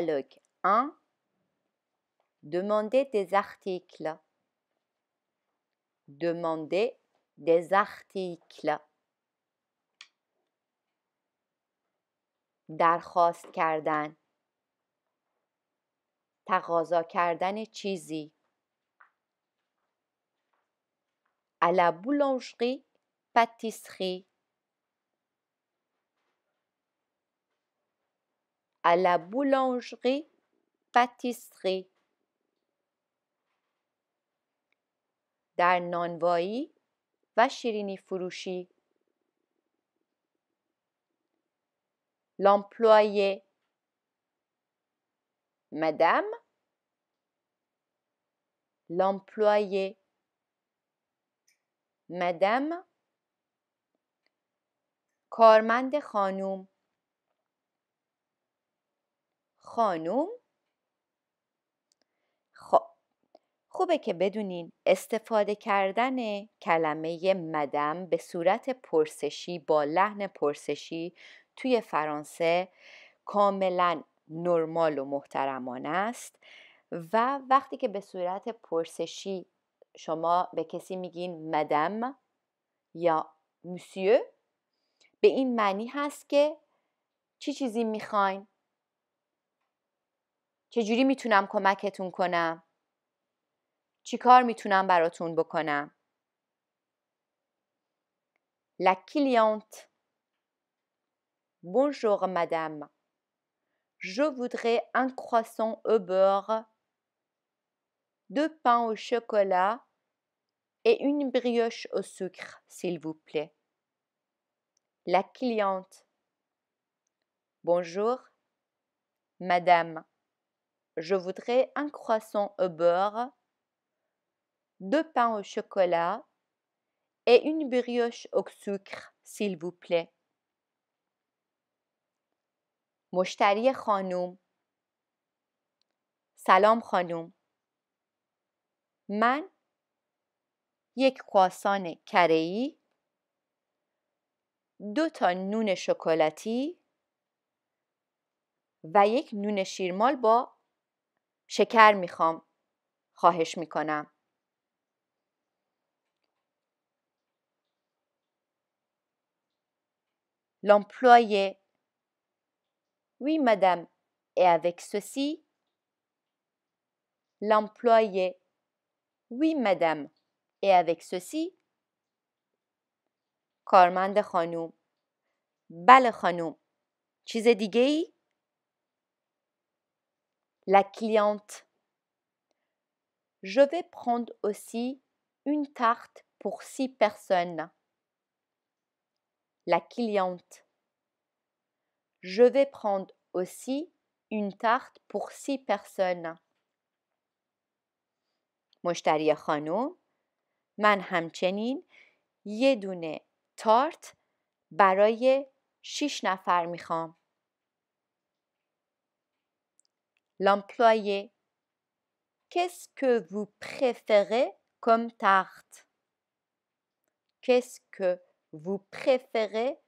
Dialogue 1. Hein? Demandez des articles. Demander des articles. درخواست کردن تقاضا کردن چیزی à la boulangerie pâtisserie à la boulangerie pâtisserie. در نانوایی و شیرینی فروشی لامپلوایه مدام لامپلوایه مدام کارمند خانوم خانوم خب خوبه که بدونین استفاده کردن کلمه مدم به صورت پرسشی با لحن پرسشی توی فرانسه کاملا نرمال و محترمان است و وقتی که به صورت پرسشی شما به کسی میگین مدم یا موسیو به این معنی هست که چی چیزی میخواین La cliente. Bonjour madame. Je voudrais un croissant au beurre, deux pains au chocolat et une brioche au sucre, s'il vous plaît. La cliente. Bonjour. Madame. Je voudrais un croissant au beurre, deux pains au chocolat et une brioche au sucre s'il vous plaît. Mujtariye khanoum Salam khanoum Man Yek croissant kareyi Do ta noune chokolati Va yek noune shirmol ba شکر میخوام خواهش میکنم L'employé. Oui, madame. Et avec ceci L'employé. Oui, madame. Et avec ceci کارمند خانوم بله خانوم چیز دیگه la cliente. Je vais prendre aussi une tarte pour six personnes. La cliente. Je vais prendre aussi une tarte pour six personnes. مشتری خانم من همچنین یه دونه تارت برای شیش نفر میخوام. L'employé. Qu'est-ce que vous préférez comme tarte Qu'est-ce que vous préférez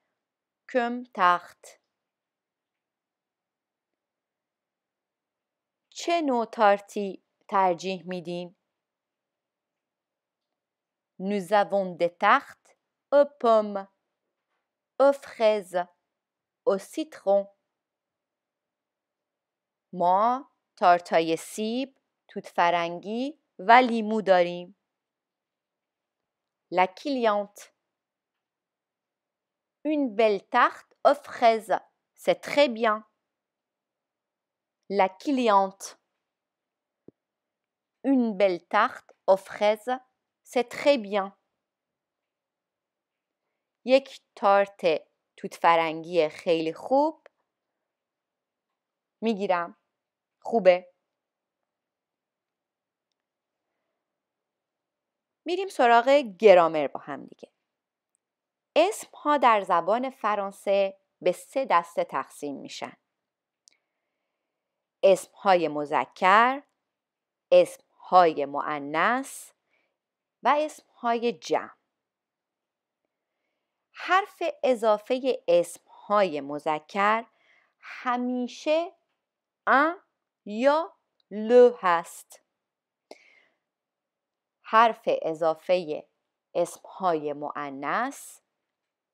comme tarte Chez nos Nous avons des tartes aux pommes, aux fraises, au citron. ما تارتای سیب، توت فرنگی و لیمو داریم. La cliente Une belle tarte aux fraises. C'est très bien. La cliente Une belle tarte aux fraises. C'est très bien. یک تارت توت فرنگی خیلی خوب میگیرم. خوبه میریم سراغ گرامر با هم دیگه اسم ها در زبان فرانسه به سه دسته تقسیم میشن اسم های مذکر اسم های معنس و اسم های جمع حرف اضافه اسم های مذکر همیشه یا ل هست حرف اضافه اسمهای مؤنث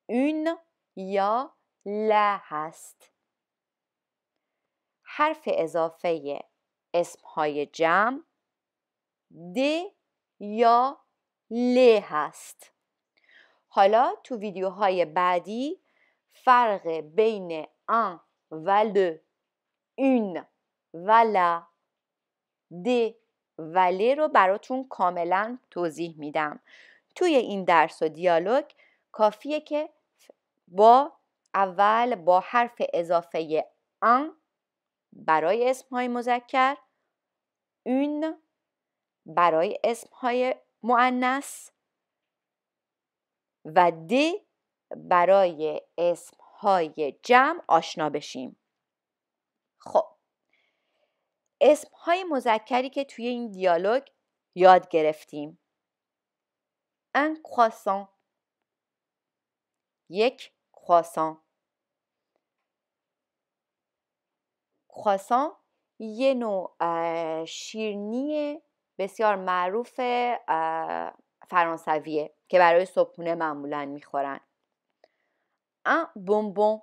اون یا ل هست حرف اضافه اسمهای جمع د یا ل هست حالا تو ویدیوهای بعدی فرق بین ان و ل اون ولا د وله رو براتون کاملا توضیح میدم توی این درس و دیالوگ کافیه که با اول با حرف اضافه ان برای اسمهای مذکر اون برای اسمهای معنس و د برای اسمهای جمع آشنا بشیم خب اسم های مذکری که توی این دیالوگ یاد گرفتیم ان کرواسان یک کرواسان کرواسان یه نوع شیرنی بسیار معروف فرانسویه که برای صبحونه معمولا میخورن ان بونبون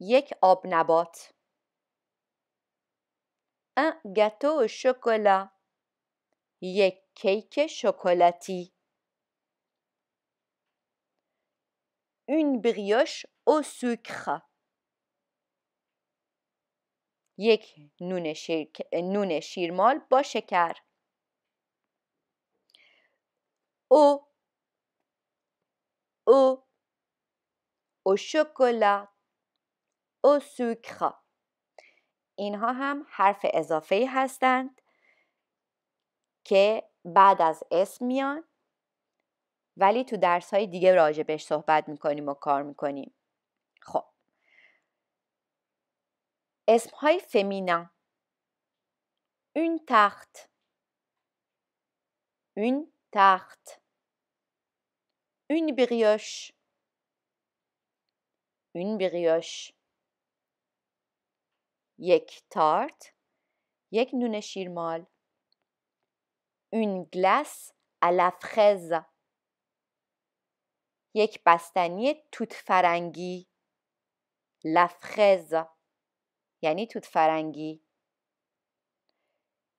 یک آب نبات Un gâteau au chocolat. Yé cake chocolati. Une brioche au sucre. Yé cake nouneshir mol poche car. Au chocolat. Au sucre. اینها هم حرف اضافه هستند که بعد از اسم میان ولی تو درس های دیگه راجع بهش صحبت میکنیم و کار میکنیم خب اسم های فمینا اون تخت اون تخت اون بریاش اون un une glace à la fraise, un pastanier tout faranghi, la fraise, y tout faranghi,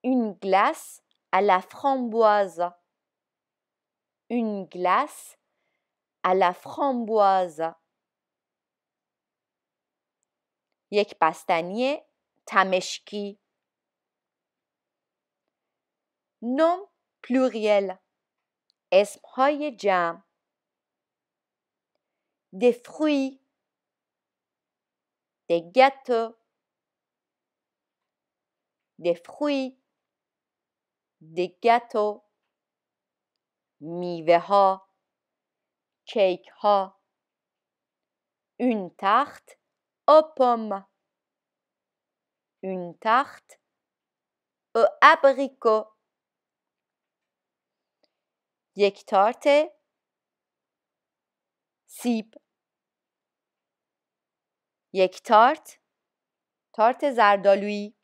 une glace à la framboise, une glace à la framboise, un pastanier Tameshki. Nom pluriel. اسمهای Des fruits. Des gâteaux. Des fruits. Des gâteaux. Miveha. cakeha Une tarte aux pommes. une tarte aux abricots. یک تارت سیب یک تارت تارت زردالویی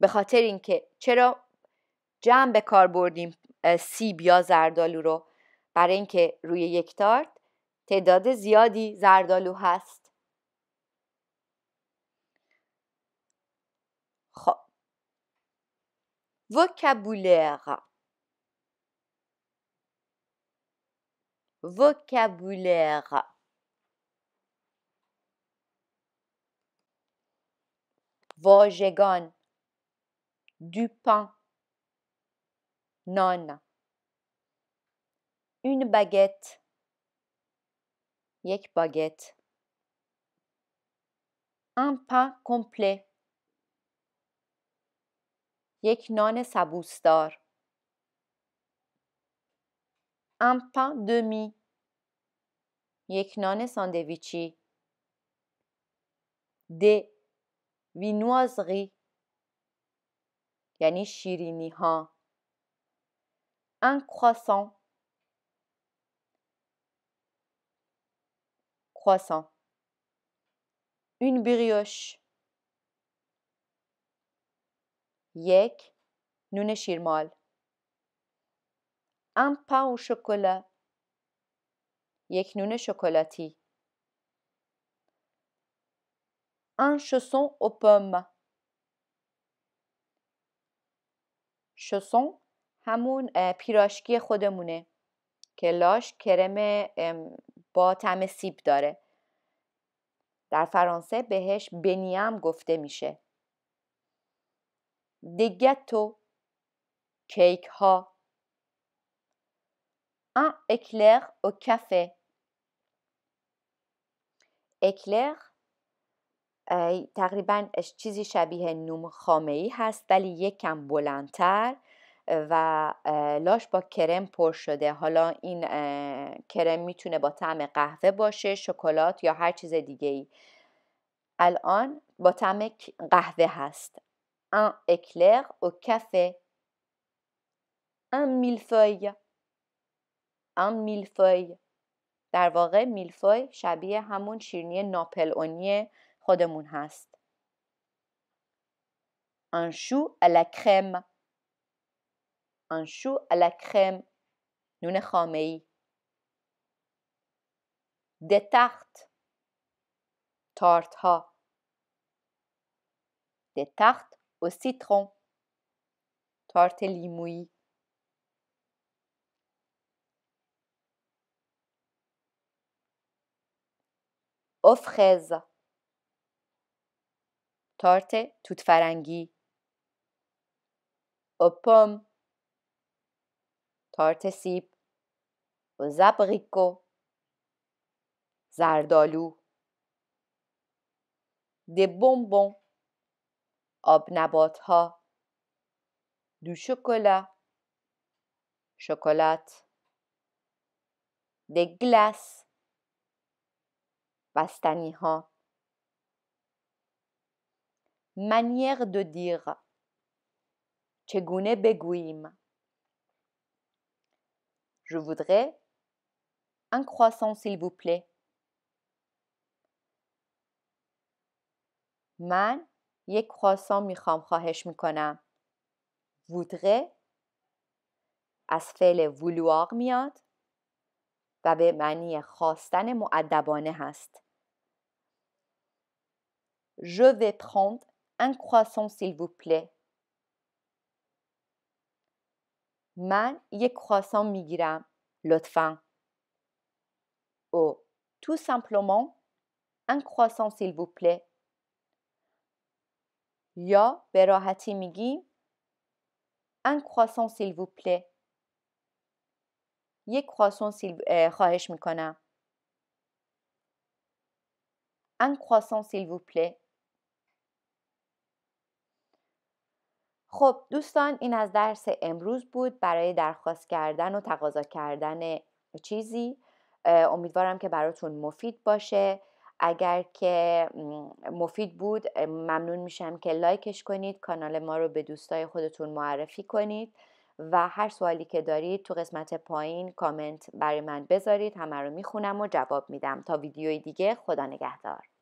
به خاطر اینکه چرا جمع به کار بردیم سیب یا زردالو رو برای اینکه روی یک تارت تعداد زیادی زردالو هست Vocabulaire. Vocabulaire. du pain, non. Une baguette. Yek baguette. Un pain complet. یک نان سبوسدار ان پان دمی یک نان ساندویچی د وینوازغی یعنی شیرینی ها ان کروسان، croissant اون بریوش یک نون شیرمال ام پاو شکلا یک نون شکلاتی ان شسون او پم شسون همون پیراشکی خودمونه که لاش کرم با تم سیب داره در فرانسه بهش بنیم گفته میشه دیگتو کیک ها un éclair au اکلر تقریبا چیزی شبیه نوم خامه ای هست ولی یکم بلندتر و لاش با کرم پر شده حالا این کرم میتونه با طعم قهوه باشه شکلات یا هر چیز دیگه ای الان با طعم قهوه هست un éclair au café, un millefeuille, un millefeuille. در واقع میلفوی شبیه همون شیرینی ناپل اونیه خودمون هست. un chou à la crème. Un chou à la crème. نون خامه ای. des tartes. تارت ها. des au citron, Tarte limouille, aux fraises, torte toute faranghi, aux pommes, torte sip, aux abricots, Zardolou. des bonbons, ha du chocolat, chocolat, des glaces, pastaniha manière de dire, chegunet beguim, je voudrais un croissant s'il vous plaît, یک کرواسان میخوام خواهش میکنم وودره از فعل ولواغ میاد و به معنی خواستن معدبانه هست Je vais prendre un croissant s'il vous plaît. من یک کرواسان میگیرم لطفا او تو سمپلومان ان croissant سیل vous یا به راحتی میگیم ان croissant سیل یک سیل خواهش میکنم ان croissant سیل خب دوستان این از درس امروز بود برای درخواست کردن و تقاضا کردن چیزی امیدوارم که براتون مفید باشه اگر که مفید بود ممنون میشم که لایکش کنید کانال ما رو به دوستای خودتون معرفی کنید و هر سوالی که دارید تو قسمت پایین کامنت برای من بذارید همه رو میخونم و جواب میدم تا ویدیوی دیگه خدا نگهدار